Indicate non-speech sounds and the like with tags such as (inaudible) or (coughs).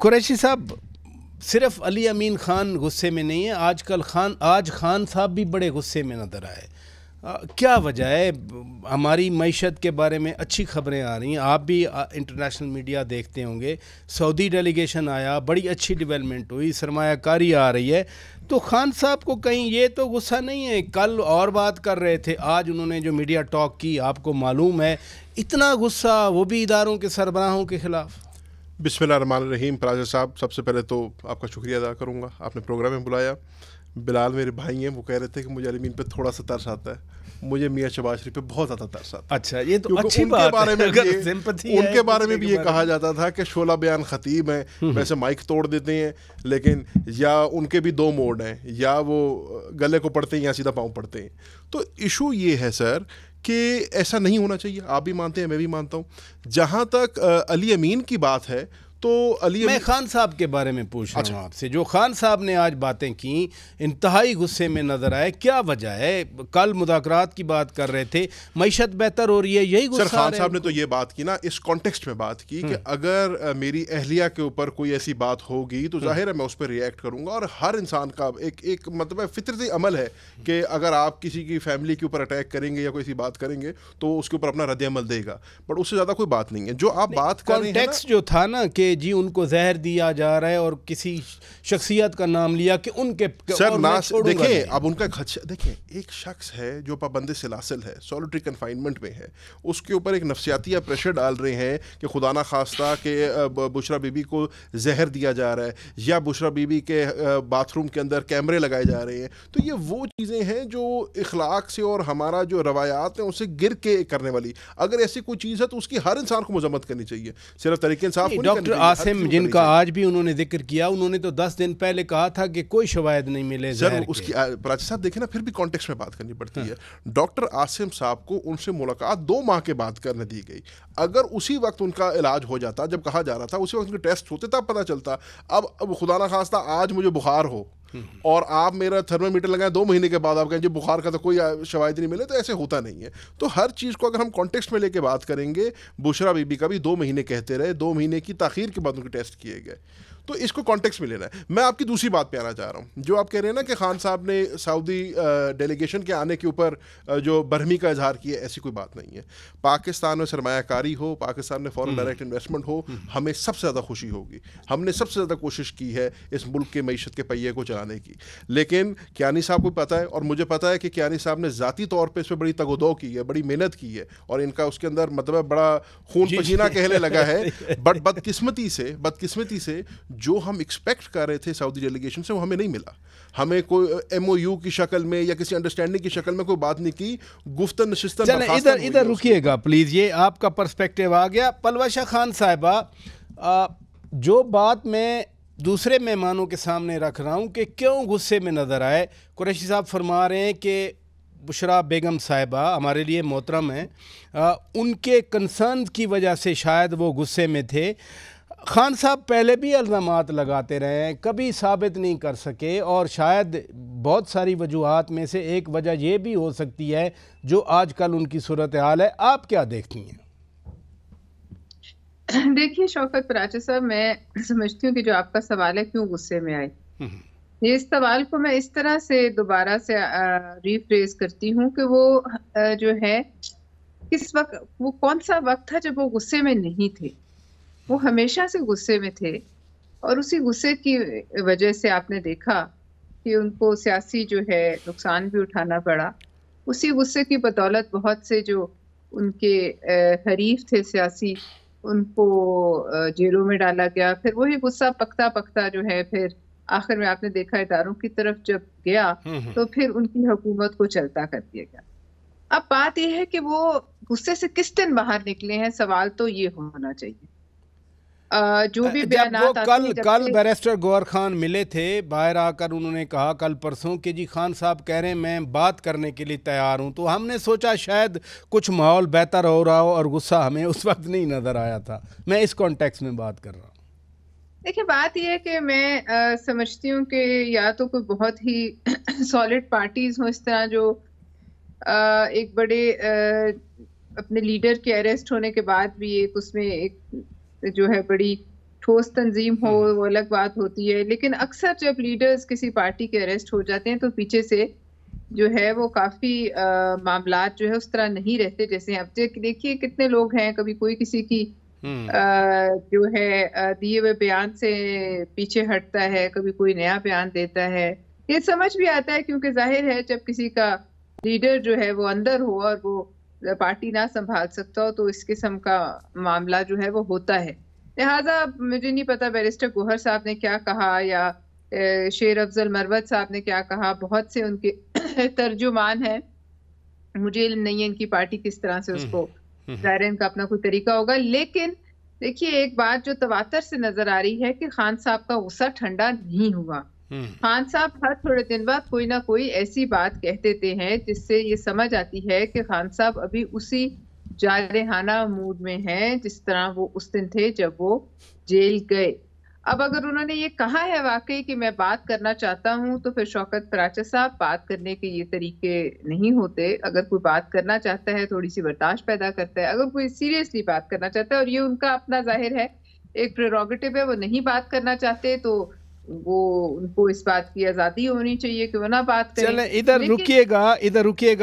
कुरैशी साहब सिर्फ अली अमीन ख़ान गुस्से में नहीं है आजकल खान आज खान साहब भी बड़े गुस्से में नज़र आए आ, क्या वजह है हमारी मीशत के बारे में अच्छी खबरें आ रही हैं आप भी इंटरनेशनल मीडिया देखते होंगे सऊदी डेलीगेशन आया बड़ी अच्छी डेवलपमेंट हुई सरमाकारी आ रही है तो खान साहब को कहीं ये तो गुस्सा नहीं है कल और बात कर रहे थे आज उन्होंने जो मीडिया टॉक की आपको मालूम है इतना गुस्सा वो भी इदारों के सरबराहों के ख़िलाफ़ बिस्मिल्लाहमान रहीम प्राजा साहब सबसे पहले तो आपका शुक्रिया अदा करूँगा आपने प्रोग्राम में बुलाया बिलाल मेरे भाई हैं वो कह रहे थे कि मुझे अलमीन पे थोड़ा सा तरस आता है मुझे मियाँ शबाज शरीफ पे बहुत ज़्यादा तरस आता है अच्छा ये तो अच्छी बात बारे में अगर सिंपथी उनके बारे में भी ये कहा जाता था कि शोला बयान ख़तीब हैं हम्म। वैसे माइक तोड़ देते हैं लेकिन या उनके भी दो मोड हैं या वो गले को पढ़ते हैं या सीधा पाँव पढ़ते हैं तो इशू ये है सर कि ऐसा नहीं होना चाहिए आप भी मानते हैं मैं भी मानता हूँ जहाँ तक अली अमीन की बात है तो अली मैं खान साहब के बारे में पूछ रहा अच्छा। हूँ आपसे जो खान साहब ने आज बातें की इंतहाई गुस्से में नजर आए क्या वजह है कल मुदाकरात की बात कर रहे थे मीशत बेहतर हो रही है यही गुस्सा खान साहब ने तो ये बात की ना इस कॉन्टेक्स्ट में बात की कि हम्म। अगर मेरी अहलिया के ऊपर कोई ऐसी बात होगी तो हम्म। जाहिर है मैं उस पर रिएक्ट करूंगा और हर इंसान का एक एक मतलब फितरती अमल है कि अगर आप किसी की फैमिली के ऊपर अटैक करेंगे या कोई ऐसी बात करेंगे तो उसके ऊपर अपना रद्द अमल देगा बट उससे ज़्यादा कोई बात नहीं है जो आप बात कर रहे हैं जो था ना कि जी उनको जहर दिया जा रहा है और किसी शख्सियत का नाम लिया कि उनके सर नाश देखे अब उनका खदशा देखें एक शख्स है जो पाबंदी से लासिल है सॉलिटरी कन्फाइनमेंट में है उसके ऊपर एक नफसियातिया प्रेशर डाल रहे हैं कि खुदा ना खास्ता के बुशरा बीबी को जहर दिया जा रहा है या बुशरा बीबी के बाथरूम के अंदर कैमरे लगाए जा रहे हैं तो ये वो चीज़ें हैं जो इखलाक से और हमारा जो रवायात है उसे गिर के करने वाली अगर ऐसी कोई चीज़ है तो उसकी हर इंसान को मजम्मत करनी चाहिए सिर्फ तरीके इंसाफ डॉक्टर आसिम जिनका आज भी उन्होंने जिक्र किया उन्होंने तो दस दिन पहले कहा था कि कोई शवायद नहीं मिले सर उसकी प्राची साहब देखे ना फिर भी कॉन्टेक्स्ट में बात करनी पड़ती हाँ। है डॉक्टर आसिम साहब को उनसे मुलाकात दो माह के बाद करने दी गई अगर उसी वक्त उनका इलाज हो जाता जब कहा जा रहा था उसी वक्त उनके टेस्ट होते तब पता चलता अब अब खुदा ना खास्ता आज मुझे बुखार हो हम्म। और आप मेरा थर्मामीटर लगाएं दो महीने के बाद आप कहें जी बुखार का तो कोई शवायद नहीं मिले तो ऐसे होता नहीं है तो हर चीज़ को अगर हम कॉन्टेक्स्ट में लेके बात करेंगे बुशरा बीबी का भी दो महीने कहते रहे दो महीने की तखीर के बाद उनके टेस्ट किए गए तो इसको कॉन्टेक्स्ट में लेना है मैं आपकी दूसरी बात पे आना चाह रहा हूँ जो आप कह रहे हैं ना कि खान साहब ने सऊदी डेलीगेशन के आने के ऊपर जो बरहमी का इजहार किया ऐसी कोई बात नहीं है पाकिस्तान में सरमाकारी हो पाकिस्तान में फॉरन डायरेक्ट इन्वेस्टमेंट हो हम्म। हमें सबसे ज़्यादा खुशी होगी हमने सबसे ज़्यादा कोशिश की है इस मुल्क के मीशत के पहिए को चलाने की लेकिन क्या साहब को पता है और मुझे पता है कि क्यानी साहब ने ज़ाती तौर पर इस पर बड़ी तगोदो की है बड़ी मेहनत की है और इनका उसके अंदर मतलब बड़ा खून पसीना कहने लगा है (laughs) बट बदकिस्मती से बदकिस्मती से जो हम एक्सपेक्ट कर रहे थे सऊदी डेलीगेशन से वो हमें नहीं मिला हमें कोई एम uh, की शक्ल में या किसी अंडरस्टैंडिंग की शक्ल में कोई बात नहीं की गुफ्त नशिस्त इधर इधर रुकीगा प्लीज़ ये आपका पर्सपेक्टिव आ गया शाह खान साहबा जो बात मैं दूसरे मेहमानों के सामने रख रहा हूँ कि क्यों गुस्से में नज़र आए कुरैशी साहब फरमा रहे हैं कि बुशरा बेगम साहिबा हमारे लिए मोहतरम हैं उनके कंसर्न की वजह से शायद वो गुस्से में थे खान साहब पहले भी इल्ज़ाम लगाते रहे हैं कभी साबित नहीं कर सके और शायद बहुत सारी वजूहत में से एक वजह यह भी हो सकती है जो आज कल उनकी सूरत हाल है आप क्या देखती हैं देखिए शौकत पराचे साहब मैं समझती हूँ कि जो आपका सवाल है क्यों गुस्से में आए हम्म। ये इस सवाल को मैं इस तरह से दोबारा से रिफ्रेज करती हूँ कि वो जो है किस वक्त वो कौन सा वक्त था जब वो गुस्से में नहीं थे वो हमेशा से गुस्से में थे और उसी गुस्से की वजह से आपने देखा कि उनको सियासी जो है नुकसान भी उठाना पड़ा उसी गुस्से की बदौलत बहुत से जो उनके हरीफ थे सियासी उनको जेलों में डाला गया फिर वही गुस्सा पकता पकता जो है फिर आखिर में आपने देखा इदारों की तरफ जब गया हम्म, हम्म। तो फिर उनकी हुकूमत को चलता कर दिया गया अब बात यह है कि वो गुस्से से किस दिन बाहर निकले हैं सवाल तो ये होना चाहिए जो भी बयान कल कल बैरिस्टर गौर खान मिले थे बाहर आकर उन्होंने कहा कल परसों के जी खान साहब कह रहे हैं मैं बात करने के लिए तैयार हूं तो हमने सोचा शायद कुछ माहौल बेहतर हो रहा हो और गुस्सा हमें उस वक्त नहीं नज़र आया था मैं इस कॉन्टेक्स में बात कर रहा हूँ देखिए बात यह है कि मैं आ, समझती हूँ कि या तो कोई बहुत ही सॉलिड पार्टीज हो इस तरह जो आ, एक बड़े आ, अपने लीडर के अरेस्ट होने के बाद भी एक उसमें एक जो है बड़ी ठोस तंजीम हो हम्म। वो अलग बात होती है लेकिन अक्सर जब लीडर्स किसी पार्टी के अरेस्ट हो जाते हैं तो पीछे से जो है वो काफ़ी मामला जो है उस तरह नहीं रहते जैसे अब देखिए कितने लोग हैं कभी कोई किसी की आ, हम्म। जो है दिए हुए बयान से पीछे हटता है कभी कोई नया बयान देता है ये समझ भी आता है क्योंकि जाहिर है जब किसी का लीडर जो है वो अंदर हो और वो पार्टी ना संभाल सकता हो तो इस किस्म का मामला जो है वो होता है लिहाजा मुझे नहीं पता बैरिस्टर गुहर साहब ने क्या कहा या शेर अफजल मरवत साहब ने क्या कहा बहुत से उनके (coughs) तर्जुमान हैं मुझे इल्म नहीं है इनकी पार्टी किस तरह से हम्म, उसको हम्म। ज़ाहिर इनका अपना कोई तरीका होगा लेकिन देखिए एक बात जो तवातर से नज़र आ रही है कि खान साहब का गुस्सा ठंडा नहीं हुआ खान साहब हर थोड़े दिन बाद कोई ना कोई ऐसी बात कह देते हैं जिससे ये समझ आती है कि खान साहब अभी उसी जारहाना मूड में हैं जिस तरह वो उस दिन थे जब वो जेल गए अब अगर उन्होंने ये कहा है वाकई कि मैं बात करना चाहता हूँ तो फिर शौकत प्राचा साहब बात करने के ये तरीके नहीं होते अगर कोई बात करना चाहता है थोड़ी सी बर्दाश्त पैदा करता है अगर कोई सीरियसली बात करना चाहता है और ये उनका अपना जाहिर है एक प्रेरोगेटिव है वो नहीं बात करना चाहते तो वो उनको इस बात की आजादी होनी चाहिए कि वो ना बात करें इधर रुकिएगा इधर रुकिएगा